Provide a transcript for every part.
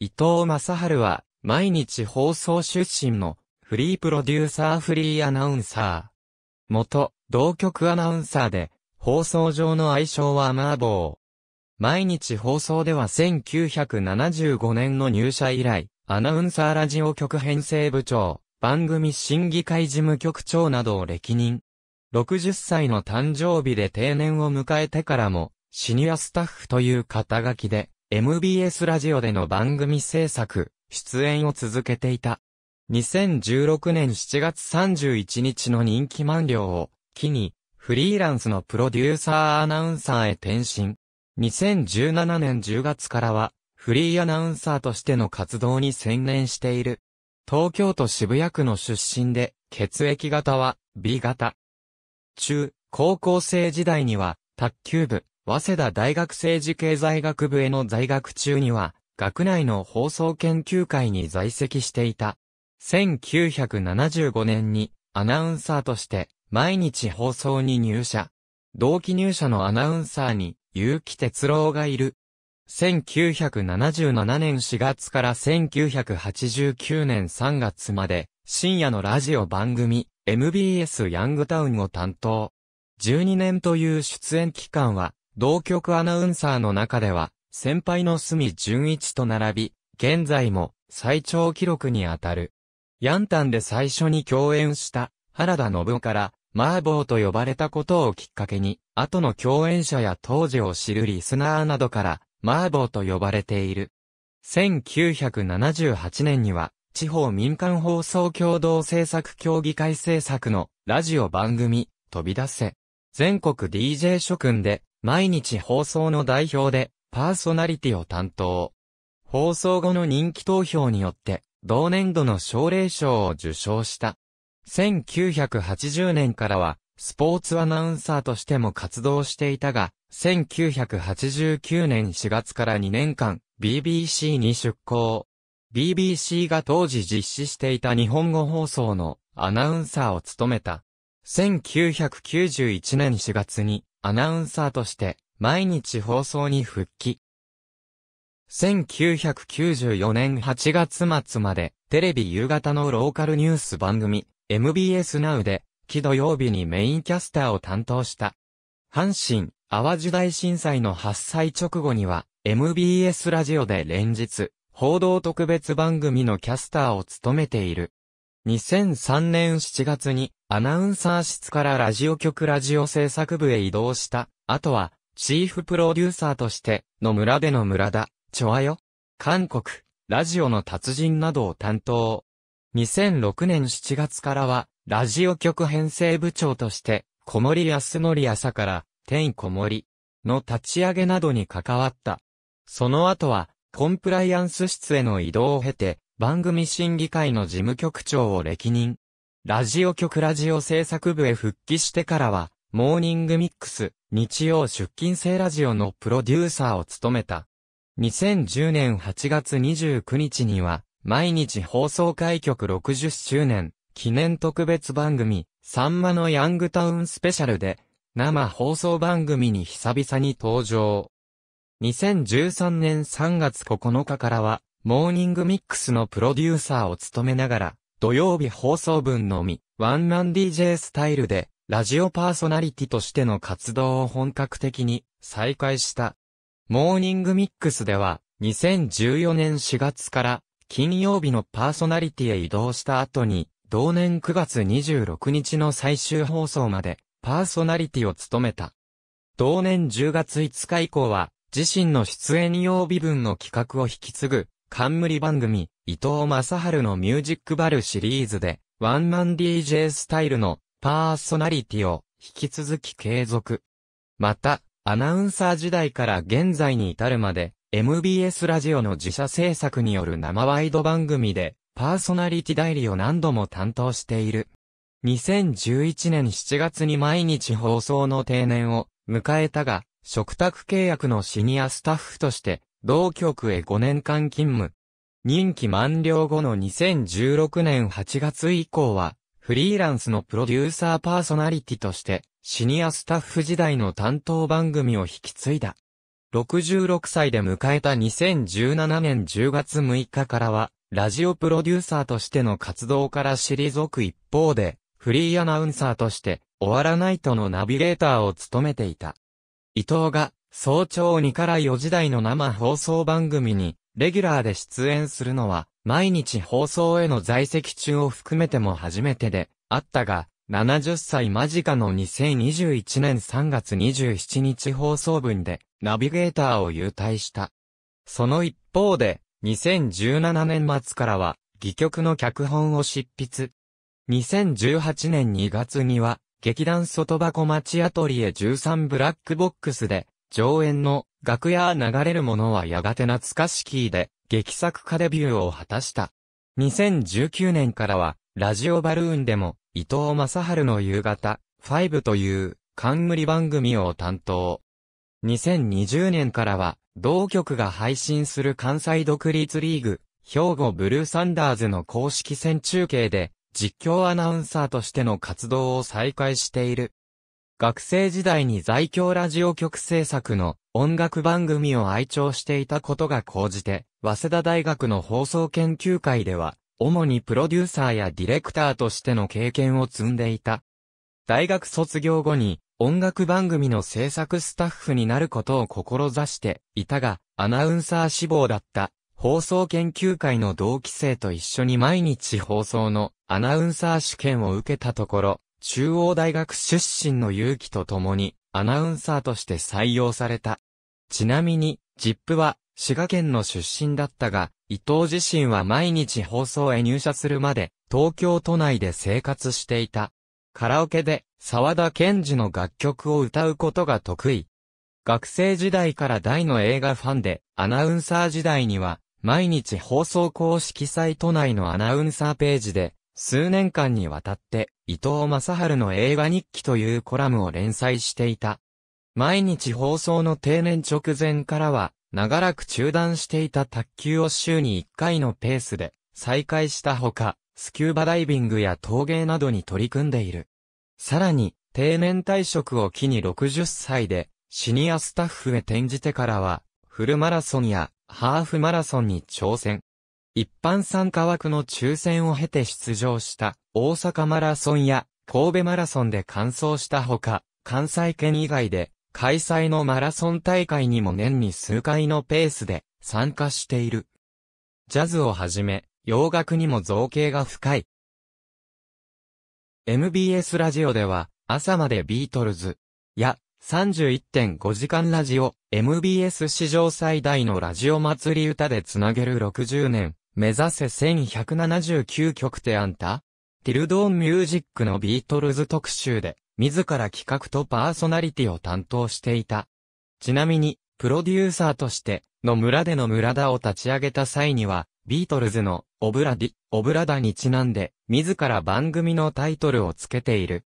伊藤正春は、毎日放送出身の、フリープロデューサーフリーアナウンサー。元、同局アナウンサーで、放送上の愛称はマーボー。毎日放送では1975年の入社以来、アナウンサーラジオ局編成部長、番組審議会事務局長などを歴任。60歳の誕生日で定年を迎えてからも、シニアスタッフという肩書きで、MBS ラジオでの番組制作、出演を続けていた。2016年7月31日の人気満了を、機に、フリーランスのプロデューサーアナウンサーへ転身。2017年10月からは、フリーアナウンサーとしての活動に専念している。東京都渋谷区の出身で、血液型は B 型。中、高校生時代には、卓球部、早稲田大学政治経済学部への在学中には、学内の放送研究会に在籍していた。1975年にアナウンサーとして毎日放送に入社。同期入社のアナウンサーに結城哲郎がいる。1977年4月から1989年3月まで深夜のラジオ番組 MBS ヤングタウンを担当。12年という出演期間は同局アナウンサーの中では、先輩の隅純一と並び、現在も最長記録にあたる。ヤンタンで最初に共演した原田信夫からマーボーと呼ばれたことをきっかけに、後の共演者や当時を知るリスナーなどからマーボーと呼ばれている。1978年には、地方民間放送共同制作協議会制作のラジオ番組、飛び出せ。全国 DJ 諸君で毎日放送の代表で、パーソナリティを担当。放送後の人気投票によって、同年度の奨励賞を受賞した。1980年からは、スポーツアナウンサーとしても活動していたが、1989年4月から2年間、BBC に出向。BBC が当時実施していた日本語放送のアナウンサーを務めた。1991年4月にアナウンサーとして毎日放送に復帰。1994年8月末までテレビ夕方のローカルニュース番組 MBS Now で木土曜日にメインキャスターを担当した。阪神、淡路大震災の発災直後には MBS ラジオで連日報道特別番組のキャスターを務めている。2003年7月にアナウンサー室からラジオ局ラジオ制作部へ移動した。あとは、チーフプロデューサーとしての村での村田、チョアヨ、韓国、ラジオの達人などを担当。2006年7月からは、ラジオ局編成部長として、小森康則朝から、天小森の立ち上げなどに関わった。その後は、コンプライアンス室への移動を経て、番組審議会の事務局長を歴任。ラジオ局ラジオ制作部へ復帰してからは、モーニングミックス、日曜出勤制ラジオのプロデューサーを務めた。2010年8月29日には、毎日放送開局60周年、記念特別番組、サンマのヤングタウンスペシャルで、生放送番組に久々に登場。2013年3月9日からは、モーニングミックスのプロデューサーを務めながら、土曜日放送分のみ、ワンマン DJ スタイルで、ラジオパーソナリティとしての活動を本格的に再開した。モーニングミックスでは、2014年4月から金曜日のパーソナリティへ移動した後に、同年9月26日の最終放送までパーソナリティを務めた。同年10月5日以降は、自身の出演曜日分の企画を引き継ぐ冠番組、伊藤正春のミュージックバルシリーズで、ワンマン DJ スタイルのパーソナリティを引き続き継続。また、アナウンサー時代から現在に至るまで、MBS ラジオの自社制作による生ワイド番組で、パーソナリティ代理を何度も担当している。2011年7月に毎日放送の定年を迎えたが、食卓契約のシニアスタッフとして同局へ5年間勤務。任期満了後の2016年8月以降は、フリーランスのプロデューサーパーソナリティとして、シニアスタッフ時代の担当番組を引き継いだ。66歳で迎えた2017年10月6日からは、ラジオプロデューサーとしての活動から退く一方で、フリーアナウンサーとして、終わらないとのナビゲーターを務めていた。伊藤が、早朝2から4時台の生放送番組に、レギュラーで出演するのは、毎日放送への在籍中を含めても初めてで、あったが、70歳間近の2021年3月27日放送分で、ナビゲーターを優退した。その一方で、2017年末からは、戯曲の脚本を執筆。2018年2月には、劇団外箱町アトリエ13ブラックボックスで、上演の楽屋流れるものはやがて懐かしきで、劇作家デビューを果たした。2019年からは、ラジオバルーンでも、伊藤正春の夕方、5という冠番組を担当。2020年からは、同局が配信する関西独立リーグ、兵庫ブルーサンダーズの公式戦中継で、実況アナウンサーとしての活動を再開している。学生時代に在京ラジオ局制作の音楽番組を愛聴していたことが講じて、早稲田大学の放送研究会では、主にプロデューサーやディレクターとしての経験を積んでいた。大学卒業後に音楽番組の制作スタッフになることを志していたが、アナウンサー志望だった放送研究会の同期生と一緒に毎日放送のアナウンサー試験を受けたところ、中央大学出身の勇気と共にアナウンサーとして採用された。ちなみに、ジップは滋賀県の出身だったが、伊藤自身は毎日放送へ入社するまで東京都内で生活していた。カラオケで沢田賢治の楽曲を歌うことが得意。学生時代から大の映画ファンで、アナウンサー時代には、毎日放送公式サイト内のアナウンサーページで、数年間にわたって伊藤正春の映画日記というコラムを連載していた。毎日放送の定年直前からは、長らく中断していた卓球を週に1回のペースで再開したほか、スキューバダイビングや陶芸などに取り組んでいる。さらに、定年退職を機に60歳で、シニアスタッフへ転じてからは、フルマラソンやハーフマラソンに挑戦。一般参加枠の抽選を経て出場した大阪マラソンや神戸マラソンで完走したほか、関西圏以外で開催のマラソン大会にも年に数回のペースで参加している。ジャズをはじめ、洋楽にも造形が深い。MBS ラジオでは、朝までビートルズ、や、31.5時間ラジオ、MBS 史上最大のラジオ祭り歌でつなげる60年、目指せ1179曲ってあんたティルドーンミュージックのビートルズ特集で、自ら企画とパーソナリティを担当していた。ちなみに、プロデューサーとして、の村での村田を立ち上げた際には、ビートルズの、オブラディ、オブラダにちなんで、自ら番組のタイトルをつけている。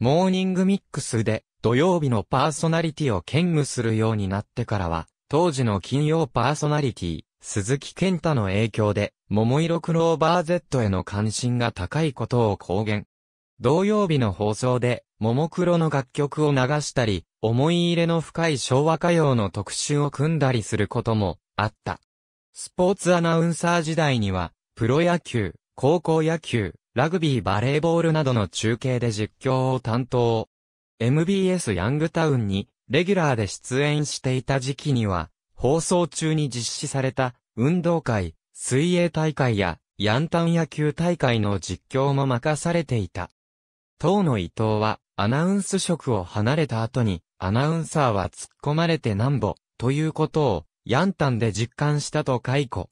モーニングミックスで、土曜日のパーソナリティを兼務するようになってからは、当時の金曜パーソナリティ、鈴木健太の影響で、桃色クローバー Z への関心が高いことを公言。同曜日の放送で、桃黒の楽曲を流したり、思い入れの深い昭和歌謡の特集を組んだりすることもあった。スポーツアナウンサー時代には、プロ野球、高校野球、ラグビーバレーボールなどの中継で実況を担当。MBS ヤングタウンにレギュラーで出演していた時期には、放送中に実施された運動会、水泳大会やヤンタン野球大会の実況も任されていた。当の伊藤はアナウンス職を離れた後にアナウンサーは突っ込まれてなんぼということをヤンタンで実感したと解雇。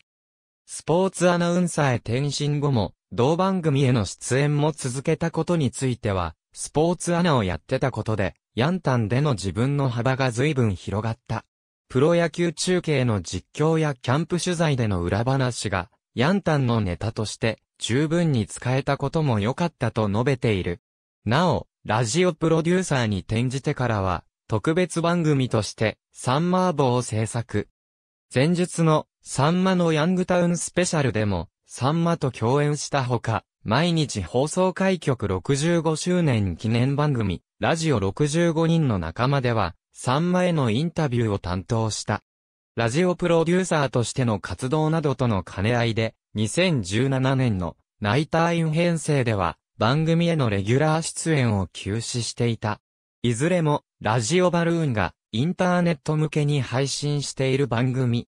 スポーツアナウンサーへ転身後も同番組への出演も続けたことについてはスポーツアナをやってたことでヤンタンでの自分の幅が随分広がった。プロ野球中継の実況やキャンプ取材での裏話が、ヤンタンのネタとして十分に使えたことも良かったと述べている。なお、ラジオプロデューサーに転じてからは、特別番組として、サンマーボを制作。前述の、サンマのヤングタウンスペシャルでも、サンマと共演したほか、毎日放送開局65周年記念番組、ラジオ65人の仲間では、さんまへのインタビューを担当した。ラジオプロデューサーとしての活動などとの兼ね合いで、2017年のナイターイン編成では、番組へのレギュラー出演を休止していた。いずれも、ラジオバルーンが、インターネット向けに配信している番組。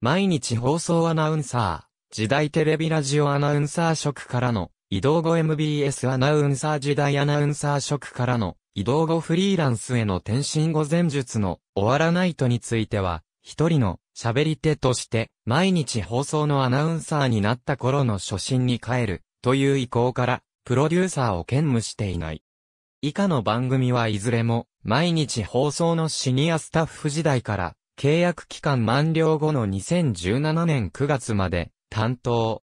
毎日放送アナウンサー、時代テレビラジオアナウンサー職からの、移動後 MBS アナウンサー時代アナウンサー職からの、移動後フリーランスへの転身後前述の終わらないとについては、一人の喋り手として毎日放送のアナウンサーになった頃の初心に帰るという意向からプロデューサーを兼務していない。以下の番組はいずれも毎日放送のシニアスタッフ時代から契約期間満了後の2017年9月まで担当。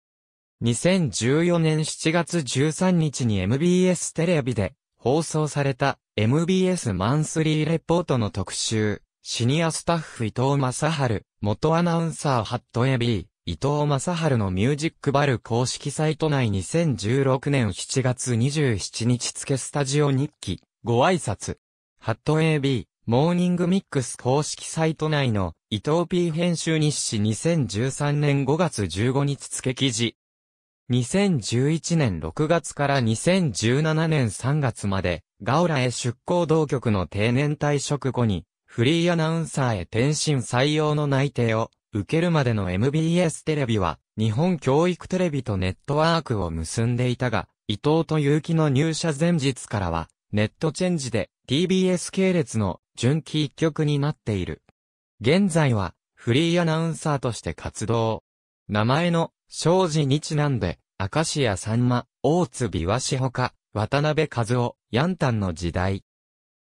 2014年7月13日に MBS テレビで放送された MBS マンスリーレポートの特集、シニアスタッフ伊藤正春、元アナウンサーハットエビー、伊藤正春のミュージックバル公式サイト内2016年7月27日付スタジオ日記、ご挨拶。ハットビー、モーニングミックス公式サイト内の伊藤 P 編集日誌2013年5月15日付記事、2011年6月から2017年3月まで、ガオラへ出向同局の定年退職後に、フリーアナウンサーへ転身採用の内定を受けるまでの MBS テレビは、日本教育テレビとネットワークを結んでいたが、伊藤と結城の入社前日からは、ネットチェンジで TBS 系列の準期一局になっている。現在は、フリーアナウンサーとして活動。名前の、正治にちなんで、明石家さんま、大津ビワシほか、渡辺和夫、ヤンタンの時代。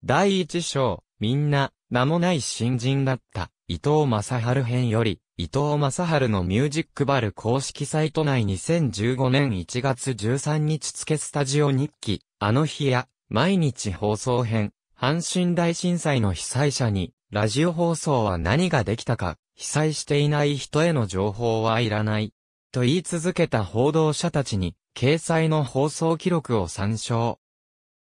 第一章、みんな、名もない新人だった、伊藤正春編より、伊藤正春のミュージックバル公式サイト内2015年1月13日付スタジオ日記、あの日や、毎日放送編、阪神大震災の被災者に、ラジオ放送は何ができたか、被災していない人への情報はいらない、と言い続けた報道者たちに、掲載の放送記録を参照。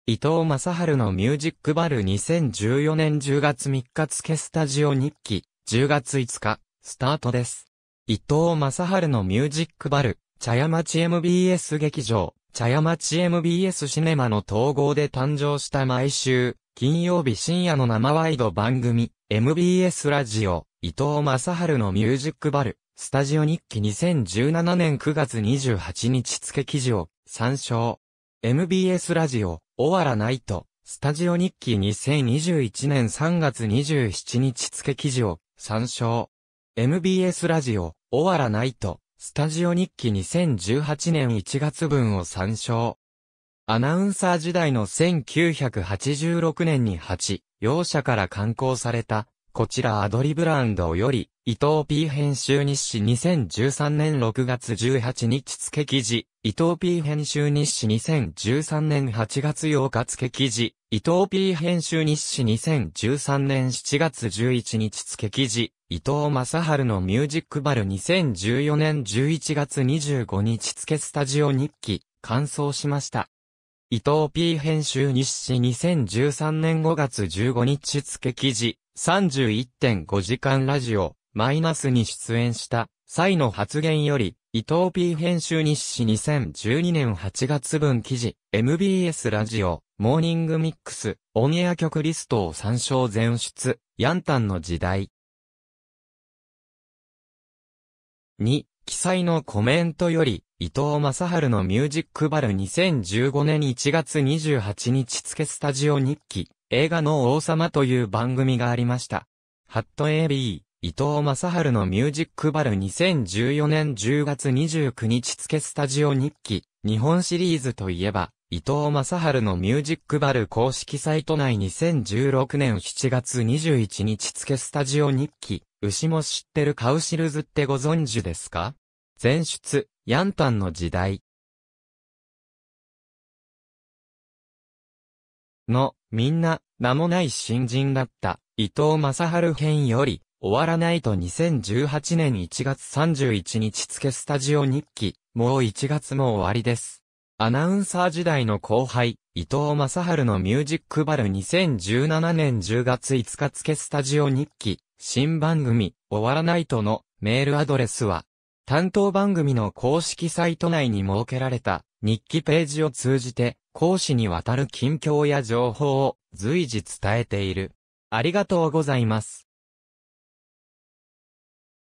伊藤正春のミュージックバル2014年10月3日付スタジオ日記、10月5日、スタートです。伊藤正春のミュージックバル、茶屋町 MBS 劇場、茶屋町 MBS シネマの統合で誕生した毎週、金曜日深夜の生ワイド番組、MBS ラジオ、伊藤正春のミュージックバル。スタジオ日記2017年9月28日付記事を参照。MBS ラジオ、オアラナイト、スタジオ日記2021年3月27日付記事を参照。MBS ラジオ、オアラナイト、スタジオ日記2018年1月分を参照。アナウンサー時代の1986年に8、容赦から刊行された、こちらアドリブランドより、伊藤 P 編集日誌2013年6月18日付記事、伊藤 P 編集日誌2013年8月8日付記事、伊藤 P 編集日誌2013年7月11日付記事、伊藤正春のミュージックバル2014年11月25日付スタジオ日記、完走しました。伊藤 P 編集日誌2013年5月15日付記事、31.5時間ラジオ。マイナスに出演した際の発言より、伊藤 P 編集日誌2012年8月分記事、MBS ラジオ、モーニングミックス、オンエア曲リストを参照全出、ヤンタンの時代。2、記載のコメントより、伊藤正春のミュージックバル2015年1月28日付スタジオ日記、映画の王様という番組がありました。ハット AB、伊藤正春のミュージックバル2014年10月29日付スタジオ日記、日本シリーズといえば、伊藤正春のミュージックバル公式サイト内2016年7月21日付スタジオ日記、牛も知ってるカウシルズってご存知ですか前出、ヤンタンの時代。の、みんな、名もない新人だった、伊藤正春編より、終わらないと2018年1月31日付スタジオ日記、もう1月も終わりです。アナウンサー時代の後輩、伊藤正春のミュージックバル2017年10月5日付スタジオ日記、新番組、終わらないとのメールアドレスは、担当番組の公式サイト内に設けられた日記ページを通じて、講師にわたる近況や情報を随時伝えている。ありがとうございます。